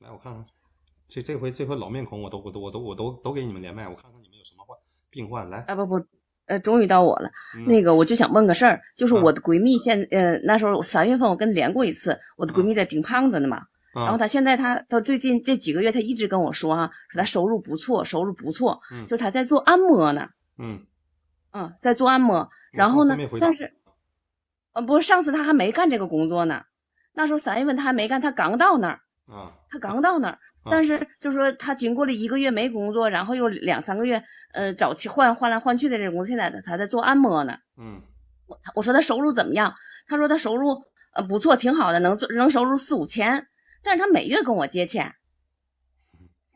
来，我看看，这这回这回老面孔，我都我都我都我都都给你们连麦，我看看你们有什么患病患来。啊不不，呃，终于到我了。那个，我就想问个事儿，就是我的闺蜜现呃那时候三月份我跟连过一次，我的闺蜜在顶胖子呢嘛。然后她现在她她最近这几个月她一直跟我说啊，说她收入不错，收入不错，嗯，就她在做按摩呢。嗯嗯，在做按摩，然后呢，但是，呃，不，是上次她还没干这个工作呢，那时候三月份她还没干，她刚到那儿。啊，他刚到那儿，但是就说他经过了一个月没工作，然后又两三个月，呃，找去换换来换去的这工作，现在他在做按摩呢。嗯，我我说他收入怎么样？他说他收入呃不错，挺好的，能做能收入四五千，但是他每月跟我借钱，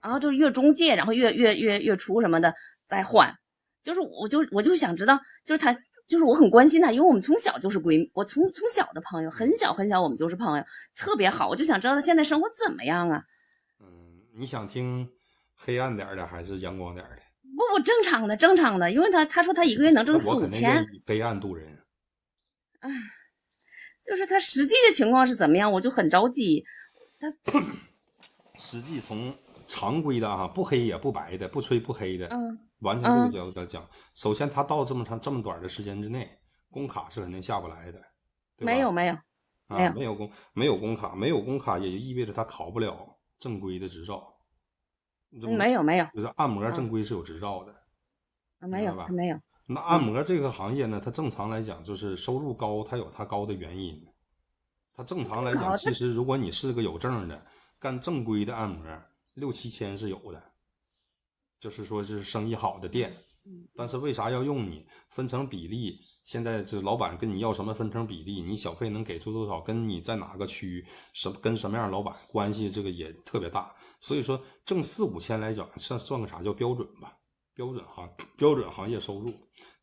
然后就是月中借，然后月月月月初什么的来还，就是我就我就想知道就是他。就是我很关心他，因为我们从小就是闺，我从从小的朋友，很小很小我们就是朋友，特别好。我就想知道他现在生活怎么样啊？嗯，你想听黑暗点的还是阳光点的？不不，正常的正常的，因为他他说他一个月能挣四五千。黑暗度人。啊，就是他实际的情况是怎么样？我就很着急。他实际从常规的哈，不黑也不白的，不吹不黑的。嗯。完全这个角度来讲，首先他到这么长这么短的时间之内，工卡是肯定下不来的，对没有没有，啊没有工没有工卡，没有工卡也就意味着他考不了正规的执照，没有没有，就是按摩正规是有执照的，没有吧？没有。那按摩这个行业呢，它正常来讲就是收入高，它有它高的原因。它正常来讲，其实如果你是个有证的，干正规的按摩，六七千是有的。就是说，是生意好的店，但是为啥要用你分成比例？现在这老板跟你要什么分成比例？你小费能给出多少？跟你在哪个区，什跟什么样老板关系？这个也特别大。所以说，挣四五千来讲，算算个啥叫标准吧？标准行标准行业收入。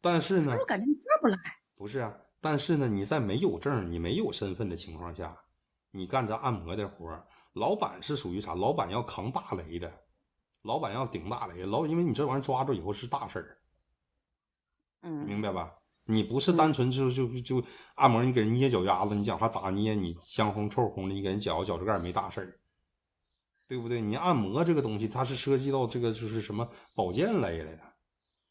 但是呢，我感觉不不是啊，但是呢，你在没有证、你没有身份的情况下，你干这按摩的活老板是属于啥？老板要扛大雷的。老板要顶大雷，老因为你这玩意儿抓住以后是大事儿，嗯，明白吧？你不是单纯就就就按摩，你给人捏脚丫子，你讲话咋捏？你香红臭红的，你给人脚脚趾盖没大事儿，对不对？你按摩这个东西，它是涉及到这个就是什么保健类的，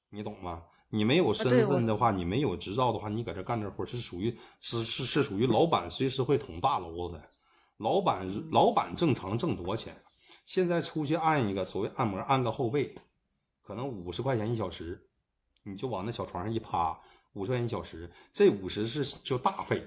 你懂吗？你没有身份的话，你没有执照的话，你搁这干这活是属于是是是属于老板随时会捅大娄子的。老板老板正常挣多少钱？现在出去按一个所谓按摩，按个后背，可能五十块钱一小时，你就往那小床上一趴，五十块钱一小时，这五十是就大费，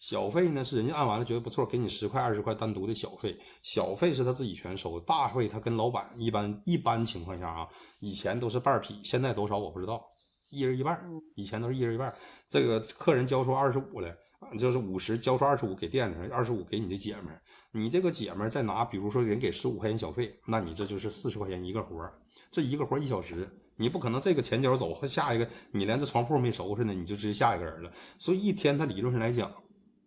小费呢是人家按完了觉得不错，给你十块二十块单独的小费，小费是他自己全收，大费他跟老板一般一般情况下啊，以前都是半劈，现在多少我不知道，一人一半，以前都是一人一半，这个客人交出二十五来。就是五十交出二十五给店里，二十五给你的姐们儿。你这个姐们儿再拿，比如说人给十五块钱小费，那你这就是四十块钱一个活儿。这一个活儿一小时，你不可能这个前脚走和下一个，你连这床铺没收拾呢，你就直接下一个人了。所以一天他理论上来讲，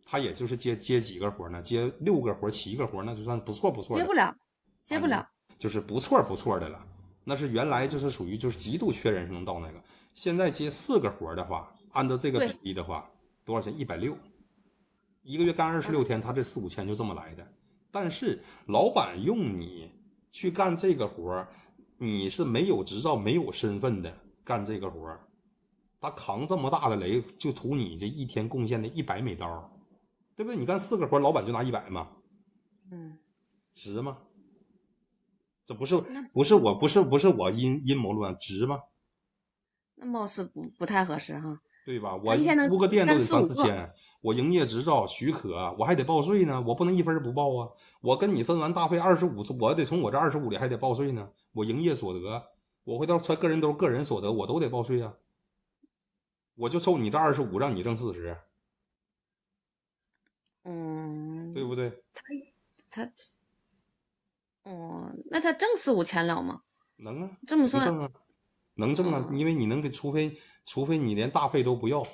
他也就是接接几个活儿呢？接六个活儿、七个活儿，那就算不错不错。接不了，接不了，就是不错不错的了。那是原来就是属于就是极度缺人能到那个。现在接四个活儿的话，按照这个比例的话。多少钱？一百六，一个月干二十六天，他这四五千就这么来的。但是老板用你去干这个活儿，你是没有执照、没有身份的干这个活儿，他扛这么大的雷，就图你这一天贡献的一百美刀，对不对？你干四个活儿，老板就拿一百嘛，嗯，值吗？这不是不是我不是不是我阴阴谋论，值吗？那貌似不不太合适哈。对吧？我一天能租个店都得三四千，我营业执照许可，我还得报税呢，我不能一分不报啊。我跟你分完大费二十五，我得从我这二十五里还得报税呢。我营业所得，我回头揣个人兜个人所得，我都得报税啊。我就收你这二十五，让你挣四十。嗯。对不对？他他，哦，那他挣四五千了吗？能啊，这么算。能挣啊，因为你能给，除非除非你连大费都不要，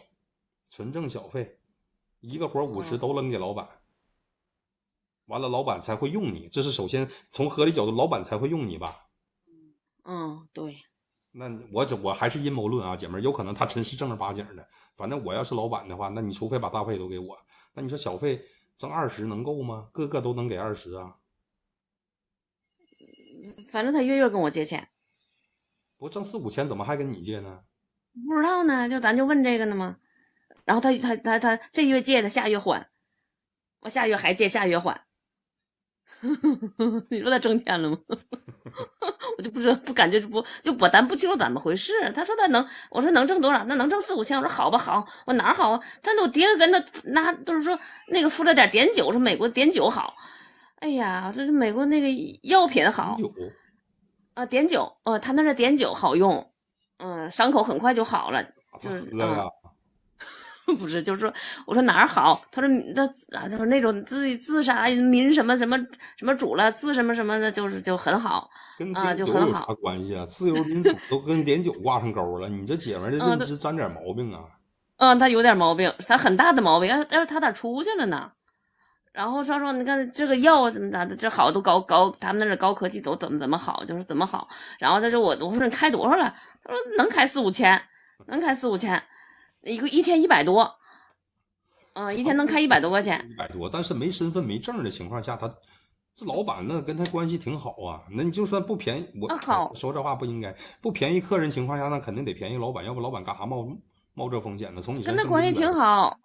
纯挣小费，一个活五十都扔给老板，完了老板才会用你。这是首先从合理角度，老板才会用你吧？嗯，对。那我这我还是阴谋论啊，姐妹，有可能他真是正儿八经的。反正我要是老板的话，那你除非把大费都给我，那你说小费挣二十能够吗？个个都能给二十啊？反正他月月跟我借钱。不挣四五千，怎么还跟你借呢？不知道呢，就咱就问这个呢嘛。然后他他他他这月借，他下月还，我下月还借，下月还。你说他挣钱了吗？我就不知道，不感觉不就不咱不清楚怎么回事。他说他能，我说能挣多少？那能挣四五千？我说好吧好，我哪好啊？他那我爹跟他拿，都是说那个服了点碘酒，说美国碘酒好。哎呀，这是美国那个药品好。啊，碘酒，哦，他那是碘酒好用，嗯，伤口很快就好了，就是啊，不是，就是说，我说哪儿好，他说那啊，他说那种自自杀民什么什么什么主了，自什么什么的，就是就很好，啊，就很好，啥关系啊？自由民主都跟碘酒挂上钩了，你这姐们这认知沾点毛病啊？嗯，他有点毛病，他很大的毛病，要要是他咋出去了呢？然后他说，你看这个药怎么咋的，这好都高高，他们那是高科技，都怎么怎么好，就是怎么好。然后他说我，我说你开多少了？他说能开四五千，能开四五千，一个一天一百多，嗯，一天能开一百多块钱。一百多，但是没身份没证的情况下，他这老板那跟他关系挺好啊。那你就算不便宜，我说这话不应该，不便宜客人情况下，那肯定得便宜老板，要不老板干哈冒冒这风险呢？从你跟他关系挺好。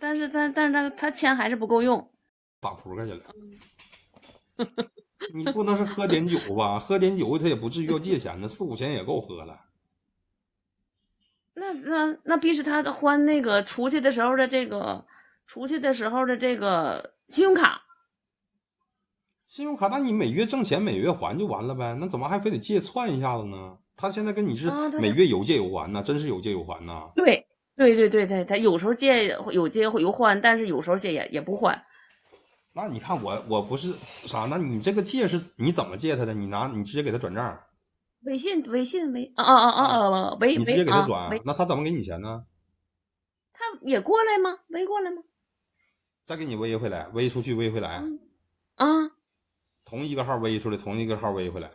但是他但是他他钱还是不够用，打扑克去了。你不能是喝点酒吧？喝点酒他也不至于要借钱呢，四五千也够喝了。那那那必是他还那个出去的时候的这个出去的时候的这个信用卡。信用卡，那你每月挣钱每月还就完了呗？那怎么还非得借串一下子呢？他现在跟你是每月有借有还呢，真是有借有还呢。对。对对对对，他有时候借有借有换，但是有时候借也也不换。那你看我我不是啥？那你这个借是你怎么借他的？你拿你直接给他转账。微信微信微啊啊啊啊啊！微。你直接给他转，那他怎么给你钱呢？他也过来吗？微过来吗？再给你微回来，微出去，微回来。啊。同一个号微出来，同一个号微回来。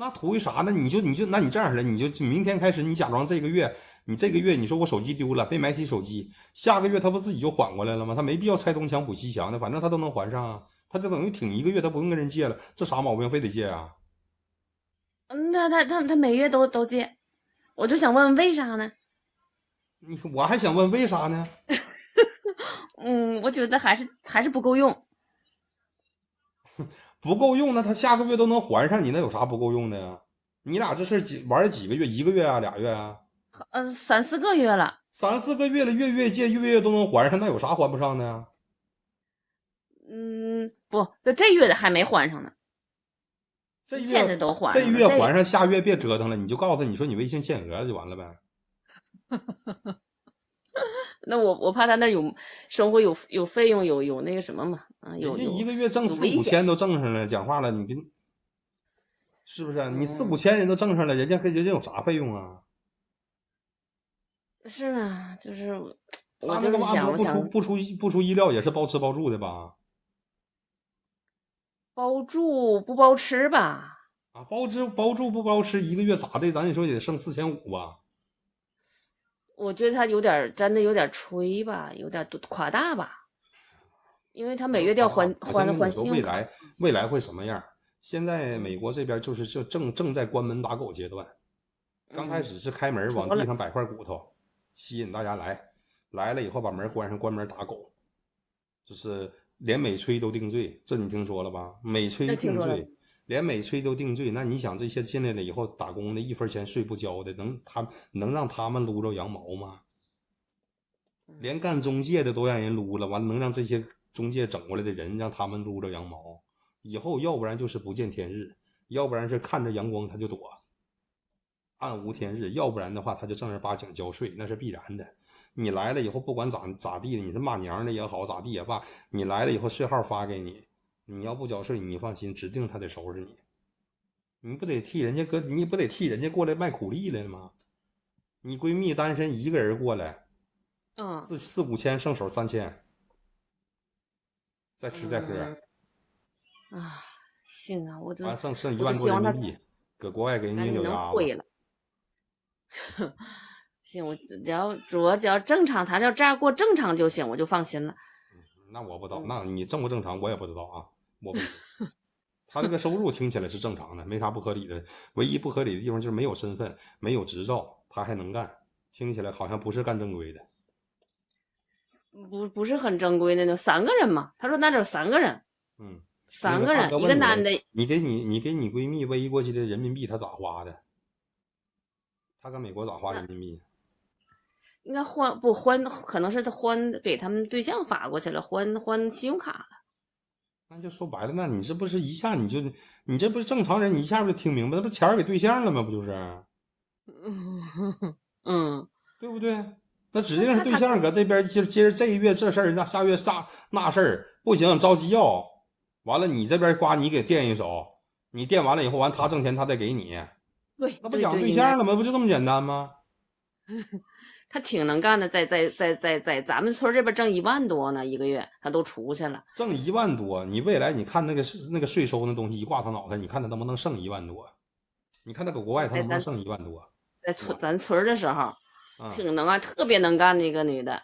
那图个啥呢？你就你就那你这样式儿的，你就明天开始，你假装这个月，你这个月，你说我手机丢了，被买起手机。下个月他不自己就缓过来了吗？他没必要拆东墙补西墙的，反正他都能还上啊。他就等于挺一个月，他不用跟人借了。这啥毛病？非得借啊？嗯，他他他他每月都都借，我就想问为啥呢？你我还想问为啥呢？嗯，我觉得还是还是不够用。不够用那他下个月都能还上你那有啥不够用的呀？你俩这事儿几玩几个月？一个月啊，俩月啊？呃，三四个月了。三四个月了，月月借，月月都能还上，那有啥还不上的呀？嗯，不，这这月的还没还上呢。这月的都还这月还上，下月别折腾了，你就告诉他，你说你微信限额就完了呗。那我我怕他那有生活有有费用有有那个什么嘛。人家一个月挣四五千都挣上了，讲话了，你跟，是不是你四五千人都挣上了，人家人家有啥费用啊？是呢，就是。我这个嘛，不出不出不出意料，也是包吃包住的吧？包住不包吃吧？啊，包吃包住不包吃，一个月咋的？咱也说也剩四千五吧？我觉得他有点，真的有点吹吧，有点夸大吧。因为他每月要还还的还清。未来未来会什么样？现在美国这边就是就正正在关门打狗阶段。刚开始是开门往地上摆块骨头，吸引大家来，来了以后把门关上，关门打狗。就是连美吹都定罪，这你听说了吧？美吹定罪，连美吹都定罪。那你想这些进来了以后打工的一分钱税不交的，能他能让他们撸着羊毛吗？连干中介的都让人撸了，完了能让这些。中介整过来的人，让他们撸着羊毛，以后要不然就是不见天日，要不然是看着阳光他就躲，暗无天日；要不然的话他就正儿八经交税，那是必然的。你来了以后，不管咋咋地你是骂娘的也好，咋地也罢，你来了以后税号发给你，你要不交税，你放心，指定他得收拾你，你不得替人家搁，你不得替人家过来卖苦力来吗？你闺蜜单身一个人过来，嗯，四四五千，剩手三千。再吃再喝啊！行啊，我这，剩剩一万多人民币，搁国外给人家旅游回会了，行，我只要主要只要正常，他要这样过正常就行，我就放心了。那我不知道，那你正不正常，我也不知道啊。我不，他这个收入听起来是正常的，没啥不合理的。唯一不合理的地方就是没有身份，没有执照，他还能干，听起来好像不是干正规的。不不是很正规的那种，三个人嘛。他说那就有三个人，嗯，三个人，一个男的。你给你你给你闺蜜喂过去的人民币，他咋花的？他搁美国咋花人民币？应该换不换？可能是他换给他们对象发过去了，换换信用卡了。那就说白了，那你这不是一下你就你这不是正常人，你一下不就听明白？那不钱给对象了吗？不就是？嗯，对不对？那指定是对象搁这边今今儿这个月这事儿，那下月啥那事儿不行，着急要，完了你这边刮你给垫一手，你垫完了以后完他挣钱他再给你，对，那不养对象了吗？不就这么简单吗？他挺能干的，在在在在在咱们村这边挣一万多呢，一个月他都出去了，挣一万多，你未来你看那个那个税收那东西一挂他脑袋，你看他能不能剩一万多？你看他搁国外他能不能剩一万多？在村咱村的时候。挺能干，特别能干的一个女的。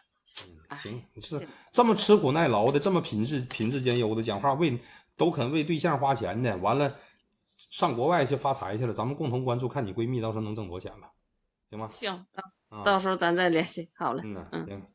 行，是这么吃苦耐劳的，这么品质品质兼优的，讲话为都肯为对象花钱的，完了上国外去发财去了。咱们共同关注，看你闺蜜到时候能挣多少钱吧，行吗？行，到时候咱再联系。好嘞，嗯，行。